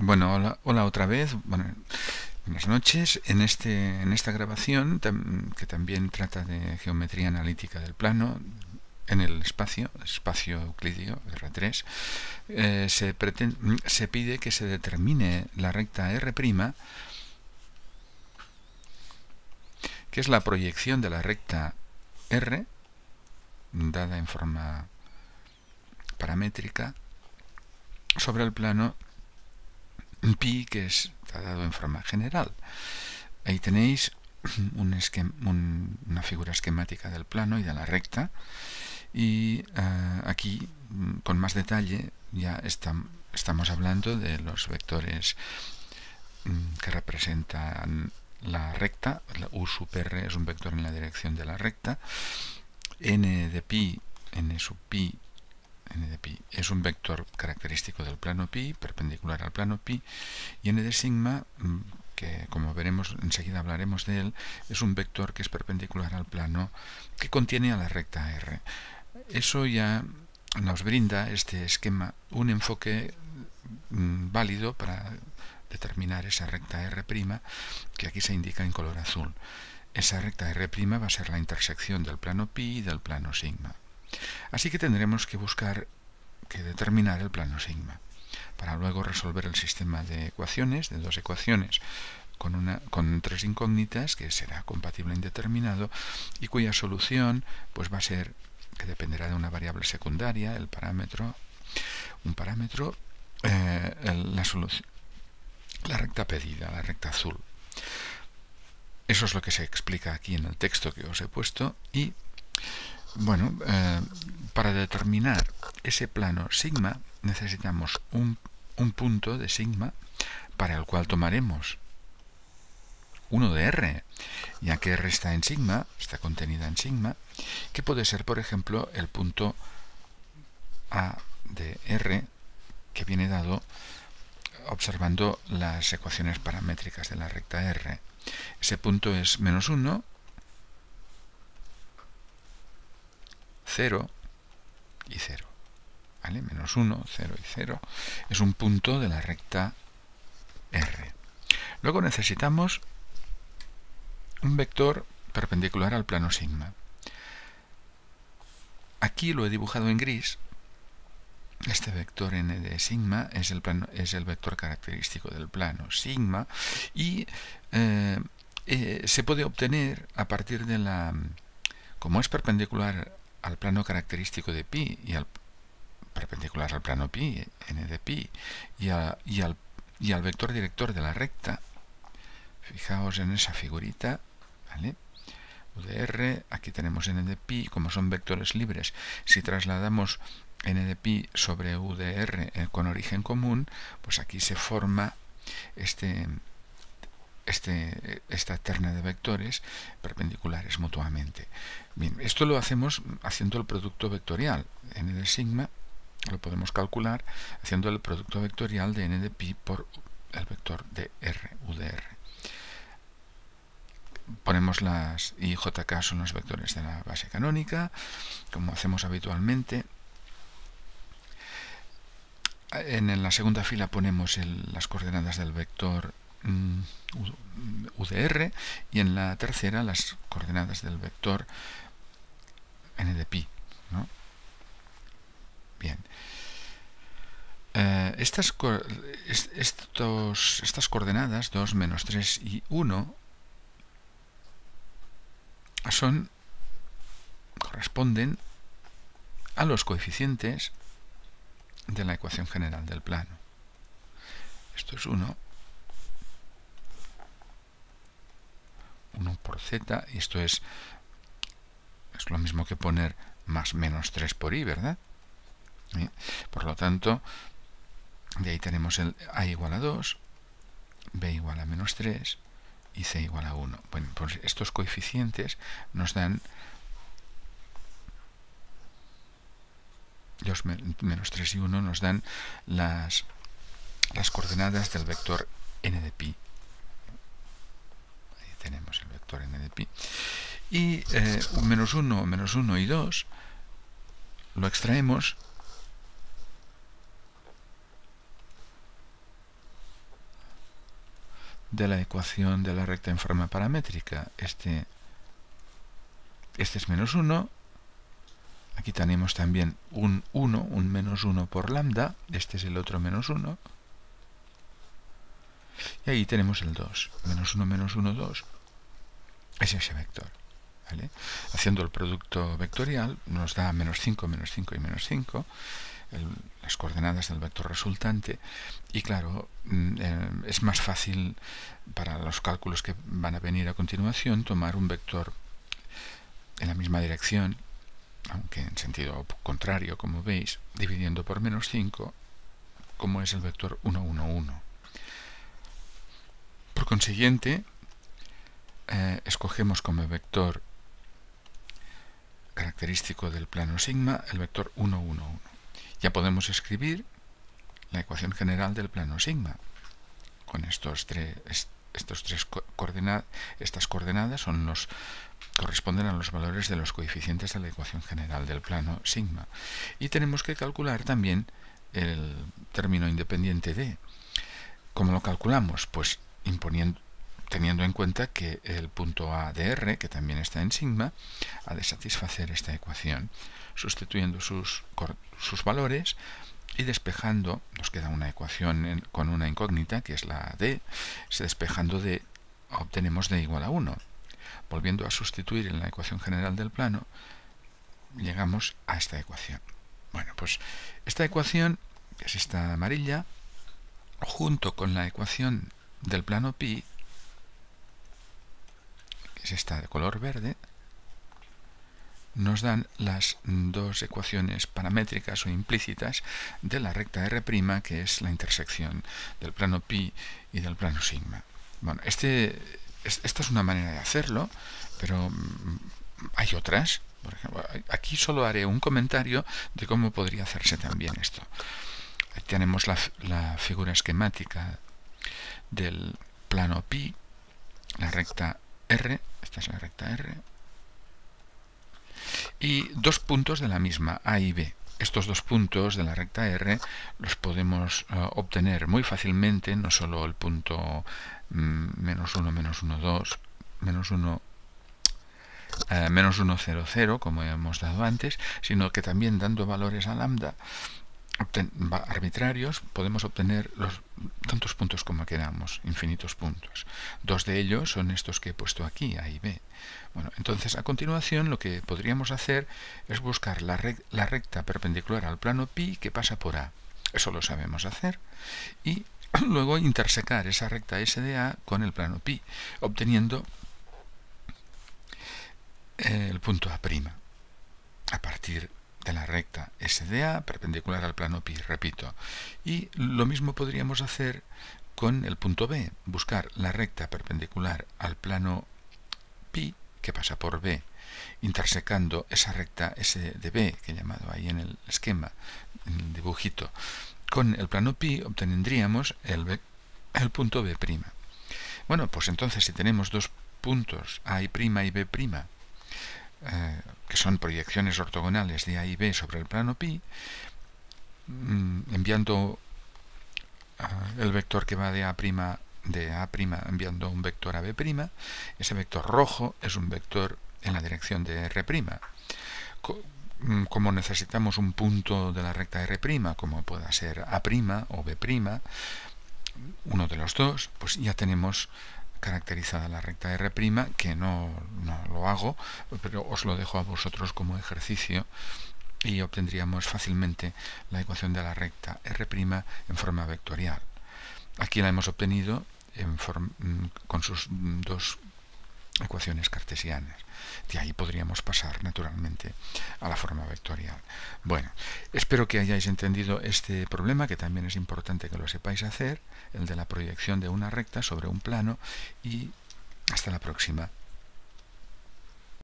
Bueno, hola, otra vez. buenas noches. En, este, en esta grabación, que también trata de geometría analítica del plano, en el espacio, espacio euclídeo R3, eh, se, se pide que se determine la recta R', que es la proyección de la recta R, dada en forma paramétrica, sobre el plano pi que está dado en forma general. Ahí tenéis una figura esquemática del plano y de la recta y eh, aquí mm, con más detalle ya estamos hablando de los vectores mm, que representan la recta, U sub R es un vector en la dirección de la recta, n de pi, n sub pi n de pi es un vector característico del plano pi, perpendicular al plano pi, y n de sigma, mm, que como veremos enseguida hablaremos de él, es un vector que es perpendicular al plano que contiene a la recta r. Eso ya nos brinda este esquema un enfoque mm, válido para determinar esa recta r', que aquí se indica en color azul. Esa recta r' va a ser la intersección del plano pi y del plano sigma. Así que tendremos que buscar que determinar el plano sigma para luego resolver el sistema de ecuaciones, de dos ecuaciones, con, una, con tres incógnitas que será compatible e indeterminado y cuya solución pues va a ser que dependerá de una variable secundaria, el parámetro, un parámetro, eh, la, solución, la recta pedida, la recta azul. Eso es lo que se explica aquí en el texto que os he puesto y bueno, eh, para determinar ese plano sigma necesitamos un, un punto de sigma para el cual tomaremos 1 de R, ya que R está en sigma, está contenida en sigma, que puede ser, por ejemplo, el punto A de R, que viene dado observando las ecuaciones paramétricas de la recta R. Ese punto es menos 1 0 y 0. ¿Vale? Menos 1, 0 y 0. Es un punto de la recta R. Luego necesitamos un vector perpendicular al plano sigma. Aquí lo he dibujado en gris. Este vector n de sigma es el, plano, es el vector característico del plano sigma y eh, eh, se puede obtener a partir de la... Como es perpendicular al plano característico de pi y al perpendicular al plano pi, n de pi, y, y, al, y al vector director de la recta. Fijaos en esa figurita, ¿vale? udr de r, aquí tenemos n de pi, como son vectores libres, si trasladamos n de pi sobre u r eh, con origen común, pues aquí se forma este, este, esta terna de vectores perpendiculares mutuamente. Bien, esto lo hacemos haciendo el producto vectorial. n de sigma lo podemos calcular haciendo el producto vectorial de n de pi por el vector de r, u r. Ponemos las i y jk son los vectores de la base canónica, como hacemos habitualmente. En la segunda fila ponemos las coordenadas del vector Mm, UDR y en la tercera las coordenadas del vector n de pi. Bien. Eh, estas, estas coordenadas 2, menos 3 y 1 son, corresponden a los coeficientes de la ecuación general del plano. Esto es 1, 1 por z, y esto es, es lo mismo que poner más menos 3 por i, ¿verdad? Por lo tanto, de ahí tenemos el a igual a 2, b igual a menos 3 y c igual a 1. Bueno, pues estos coeficientes nos dan los menos 3 y 1 nos dan las, las coordenadas del vector n de pi. Ahí tenemos y eh, menos 1, menos 1 y 2 lo extraemos de la ecuación de la recta en forma paramétrica. Este, este es menos 1. Aquí tenemos también un 1, un menos 1 por lambda. Este es el otro menos 1. Y ahí tenemos el 2. Menos 1, menos 1, 2 es ese vector. Haciendo el producto vectorial nos da menos 5, menos 5 y menos 5, las coordenadas del vector resultante, y claro, mm, eh, es más fácil para los cálculos que van a venir a continuación tomar un vector en la misma dirección, aunque en sentido contrario, como veis, dividiendo por menos 5, como es el vector 1, 1, 1. Por consiguiente, eh, escogemos como vector característico del plano sigma el vector 1, 1, 1. Ya podemos escribir la ecuación general del plano sigma con estos tres, estos tres coordenadas estas coordenadas son los, corresponden a los valores de los coeficientes de la ecuación general del plano sigma. Y tenemos que calcular también el término independiente de. ¿Cómo lo calculamos? Pues imponiendo, teniendo en cuenta que el punto A de R, que también está en sigma, ha de satisfacer esta ecuación, sustituyendo sus, sus valores y despejando, nos queda una ecuación con una incógnita, que es la D, despejando D obtenemos D igual a 1. Volviendo a sustituir en la ecuación general del plano, llegamos a esta ecuación. Bueno, pues esta ecuación, que es esta amarilla, junto con la ecuación del plano pi, esta de color verde, nos dan las dos ecuaciones paramétricas o implícitas de la recta R', que es la intersección del plano pi y del plano sigma. Bueno, este, esta es una manera de hacerlo, pero mm, hay otras. Por ejemplo, aquí solo haré un comentario de cómo podría hacerse también esto. tenemos la, la figura esquemática del plano pi, la recta R, esta es la recta R, y dos puntos de la misma, A y B. Estos dos puntos de la recta R los podemos eh, obtener muy fácilmente, no solo el punto mm, menos 1, menos 1, 2, menos 1, eh, menos 1, 0, 0, como hemos dado antes, sino que también dando valores a lambda arbitrarios podemos obtener los tantos puntos como queramos, infinitos puntos. Dos de ellos son estos que he puesto aquí, A y B. Bueno, entonces a continuación lo que podríamos hacer es buscar la, recta perpendicular al plano pi que pasa por A. Eso lo sabemos hacer. Y luego intersecar esa recta S de A con el plano pi, obteniendo eh, el punto A' a partir de de la recta SDA perpendicular al plano pi, repito. Y lo mismo podríamos hacer con el punto B, buscar la recta perpendicular al plano pi que pasa por B, intersecando esa recta S de B, que he llamado ahí en el esquema, en el dibujito. Con el plano pi obtendríamos el, el punto B'. Bueno, pues entonces si tenemos dos puntos A y' y B', eh, que son proyecciones ortogonales de A y B sobre el plano pi, mm, enviando ah, el vector que va de A' de A' enviando un vector a B', ese vector rojo es un vector en la dirección de R'. Mm, como necesitamos un punto de la recta R', como pueda ser A' o B', uno de los dos, pues ya tenemos caracterizada la recta R', que no, lo hago, pero os lo dejo a vosotros como ejercicio y obtendríamos fácilmente la ecuación de la recta R' en forma vectorial. Aquí la hemos obtenido mm, con sus dos ecuaciones cartesianas. De ahí podríamos pasar naturalmente a la forma vectorial. Bueno, espero que hayáis entendido este problema, que también es importante que lo sepáis hacer, el de la proyección de una recta sobre un plano, y hasta la próxima.